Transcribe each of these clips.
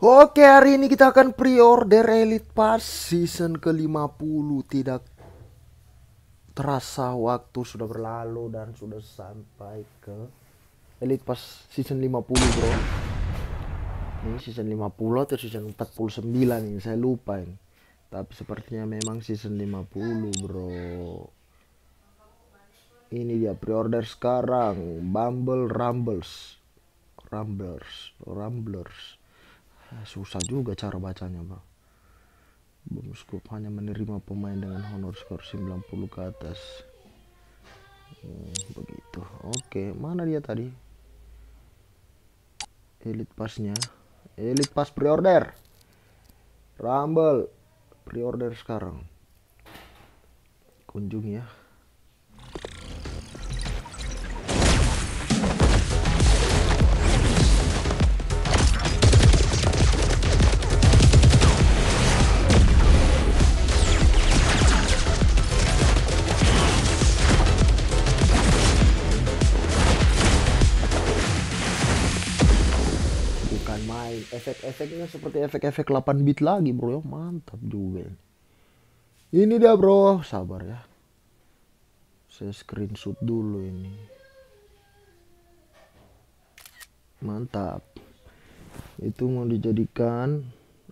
Oke hari ini kita akan pre-order Elite Pass season ke-50 Tidak terasa waktu sudah berlalu dan sudah sampai ke Elite Pass season 50 bro Ini season 50 atau season 49 ini saya lupa ini Tapi sepertinya memang season 50 bro ini dia pre-order sekarang Bumble Rumbles Rumblers Rumblers Ah, susah juga cara bacanya bang. bonus hanya menerima pemain dengan honor skor 90 ke atas hmm, begitu oke mana dia tadi elite pasnya elite pas pre-order rumble pre-order sekarang kunjung ya bukan main efek-efeknya seperti efek-efek 8 bit lagi bro mantap juga ini dia bro sabar ya saya screenshot dulu ini mantap itu mau dijadikan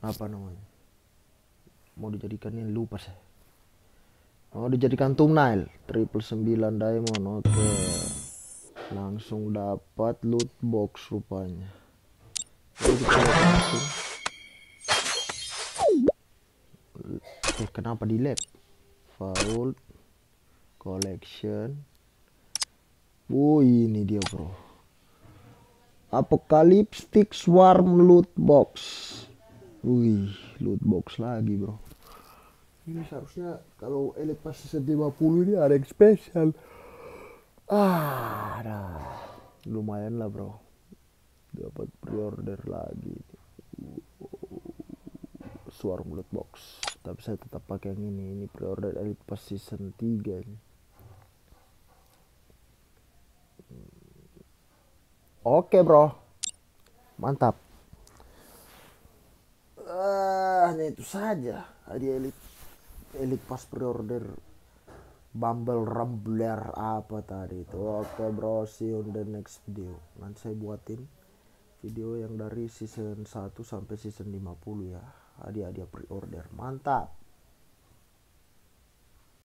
apa namanya mau dijadikan ini lupa saya mau oh, dijadikan thumbnail triple sembilan diamond oke okay. langsung dapat loot box rupanya Eh, kenapa di lab foul collection Oh ini dia bro Apokalipstik Swarm Loot Box Wih loot box lagi bro Ini seharusnya kalau Elite Pass 50 ini ada yang spesial Ah, nah. lumayan lah bro dapat pre-order lagi suara mulut box tapi saya tetap pakai yang ini ini pre-order Elite pas season 3 ini. Hmm. Oke bro, mantap. Uh, hanya itu saja ada elit elit pas pre-order Bumble Rambler apa tadi itu. Oke bro, see you on the next video. Nanti saya buatin video yang dari season 1 sampai season 50 ya hadiah-hadiah pre-order mantap